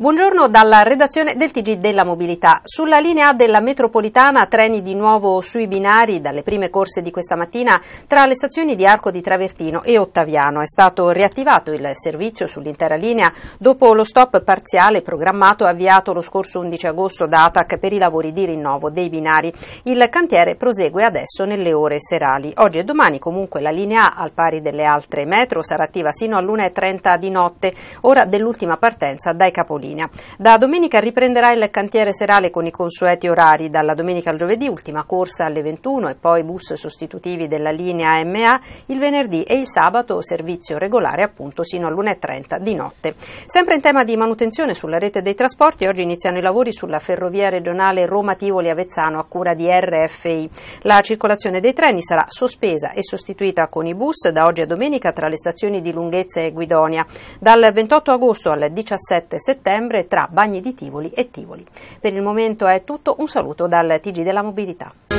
Buongiorno dalla redazione del TG della Mobilità. Sulla linea della metropolitana treni di nuovo sui binari dalle prime corse di questa mattina tra le stazioni di Arco di Travertino e Ottaviano. È stato riattivato il servizio sull'intera linea dopo lo stop parziale programmato avviato lo scorso 11 agosto da ATAC per i lavori di rinnovo dei binari. Il cantiere prosegue adesso nelle ore serali. Oggi e domani comunque la linea A al pari delle altre metro sarà attiva sino all'1.30 di notte, ora dell'ultima partenza dai capolini mattina. Da domenica riprenderà il cantiere serale con i consueti orari, dalla domenica al giovedì ultima corsa alle 21 e poi bus sostitutivi della linea MA il venerdì e il sabato servizio regolare appunto sino all'1.30 di notte. Sempre in tema di manutenzione sulla rete dei trasporti, oggi iniziano i lavori sulla ferrovia regionale Roma-Tivoli-Avezzano a cura di RFI. La circolazione dei treni sarà sospesa e sostituita con i bus da oggi a domenica tra le stazioni di Lunghezza e Guidonia. Dal 28 agosto al 17 settembre settembre tra Bagni di Tivoli e Tivoli. Per il momento è tutto, un saluto dal TG della Mobilità.